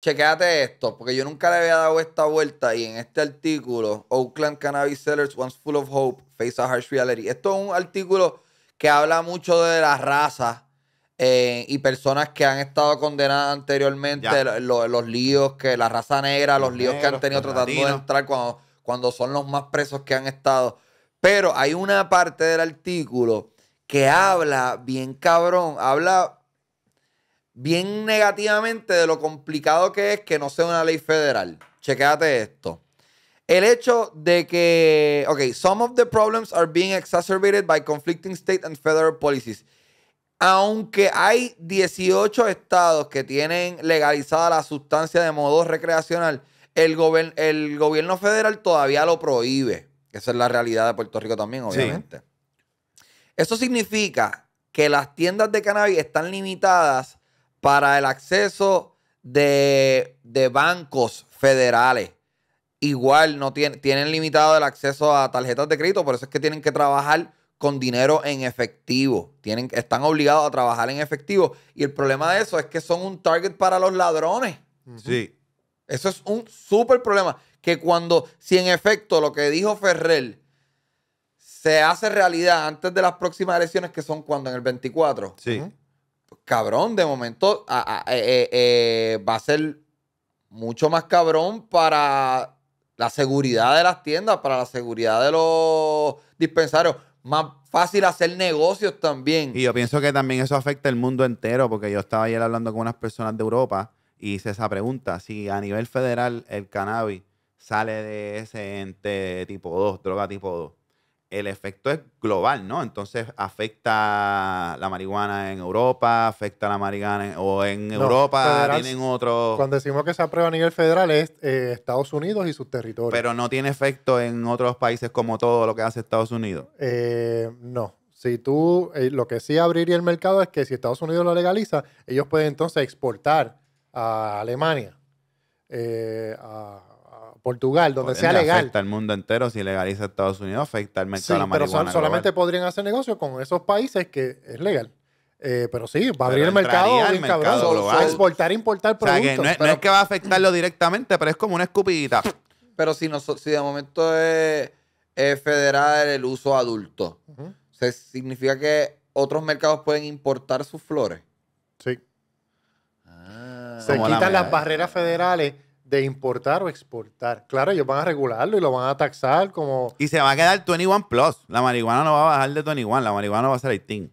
Chequéate esto, porque yo nunca le había dado esta vuelta y en este artículo, Oakland Cannabis Sellers Once Full of Hope Face a Harsh Reality. Esto es un artículo que habla mucho de la raza eh, y personas que han estado condenadas anteriormente, los líos que la raza negra, los, líos que han tenido tratando de entrar cuando, cuando son los más presos que han estado. Pero hay una parte del artículo que habla bien cabrón, habla bien negativamente de lo complicado que es que no sea una ley federal. Chequéate esto. El hecho de que, ok, some of the problems are being exacerbated by conflicting state and federal policies. Aunque hay 18 estados que tienen legalizada la sustancia de modo recreacional, el, gobierno federal todavía lo prohíbe. Esa es la realidad de Puerto Rico también, obviamente. Eso significa que las tiendas de cannabis están limitadas para el acceso de, bancos federales. Igual no tienen limitado el acceso a tarjetas de crédito, por eso es que tienen que trabajar con dinero en efectivo. Tienen, están obligados a trabajar en efectivo. Y el problema de eso es que son un target para los ladrones. Sí. Eso es un súper problema. Que cuando, si en efecto lo que dijo Ferrer se hace realidad antes de las próximas elecciones, que son cuando en el 24, sí cabrón, de momento eh, eh, eh, va a ser mucho más cabrón para la seguridad de las tiendas, para la seguridad de los dispensarios. Más fácil hacer negocios también. Y yo pienso que también eso afecta el mundo entero, porque yo estaba ayer hablando con unas personas de Europa y hice esa pregunta. Si a nivel federal el cannabis sale de ese ente tipo 2, droga tipo 2, el efecto es global, ¿no? Entonces afecta la marihuana en Europa, afecta la marihuana o en Europa tienen otro... Cuando decimos que se aprueba a nivel federal es eh, Estados Unidos y sus territorios. Pero no tiene efecto en otros países como todo lo que hace Estados Unidos. Eh, no. Si tú, eh, lo que sí abriría el mercado es que si Estados Unidos lo legaliza, ellos pueden entonces exportar a Alemania, a Portugal, donde sea legal. Afecta al mundo entero, si legaliza Estados Unidos, afecta al mercado de la marihuana. Pero solamente podrían hacer negocios con esos países que es legal. Eh, pero sí, va a abrir el mercado, al exportar, e importar productos. no, es, que va a afectarlo directamente, pero es como una escupidita. Pero si, no, si de momento es, federal el uso adulto, significa que otros mercados pueden importar sus flores. Sí. Ah. se quitan las barreras federales de importar o exportar. Claro, ellos van a regularlo y lo van a taxar como... Y se va a quedar 21 Plus. La marihuana no va a bajar de 21, la marihuana va a ser 18.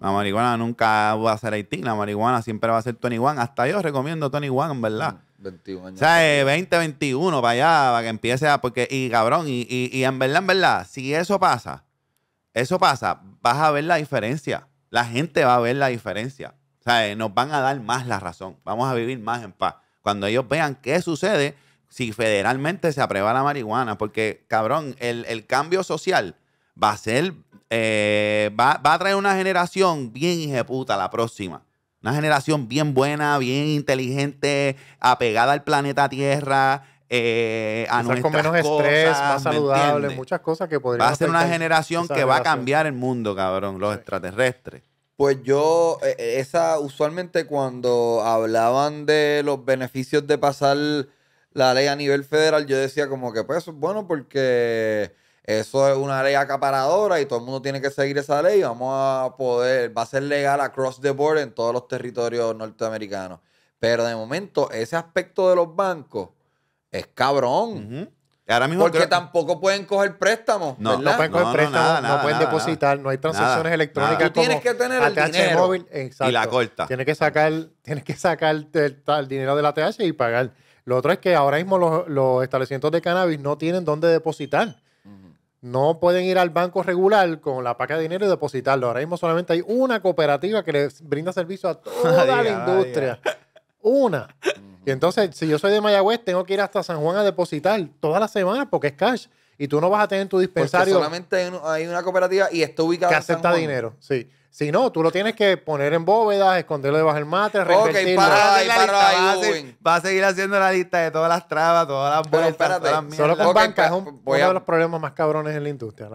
La marihuana nunca va a ser 18, la marihuana siempre va a ser 21. Hasta yo recomiendo 21, en verdad. O sea, 20, 21, eh, para allá, para que empiece a... Porque, y cabrón, y, y, en verdad, en verdad, si eso pasa, eso pasa, vas a ver la diferencia. La gente va a ver la diferencia. O sea, eh, nos van a dar más la razón. Vamos a vivir más en paz cuando ellos vean qué sucede si federalmente se aprueba la marihuana, porque cabrón, el, cambio social va a ser, eh, va, a traer una generación bien puta la próxima. Una generación bien buena, bien inteligente, apegada al planeta Tierra, eh, a nuestras con menos estrés, más saludable, muchas cosas que podrían. Va a ser una generación que va a cambiar el mundo, cabrón, los extraterrestres. Pues yo, eh, eh, esa usualmente cuando hablaban de los beneficios de pasar la ley a nivel federal, yo decía como que pues bueno porque eso es una ley acaparadora y todo el mundo tiene que seguir esa ley. Vamos a poder, va a ser legal across the board en todos los territorios norteamericanos. Pero de momento, ese aspecto de los bancos es cabrón. Porque tampoco pueden coger préstamos. No, pueden coger préstamos, no pueden depositar, no hay transacciones electrónicas. Tú tienes que tener el dinero. móvil y la corta. Tienes que sacar, tienes que sacar el, dinero de la TH y pagar. Lo otro es que ahora mismo los, establecimientos de cannabis no tienen dónde depositar. No pueden ir al banco regular con la paca de dinero y depositarlo. Ahora mismo solamente hay una cooperativa que les brinda servicio a toda la industria. Una. Y entonces, si yo soy de Mayagüez, tengo que ir hasta San Juan a depositar todas las semanas porque es cash. Y tú no vas a tener en tu dispensario. solamente hay una cooperativa y está ubicada que acepta dinero, sí. Si no, tú lo tienes que poner en bóvedas, esconderlo debajo del mate, reinvertirlo. va, a seguir, haciendo la lista de todas las trabas, todas las bolsas, todas las mierdas. Solo con es uno de los problemas más cabrones en la industria.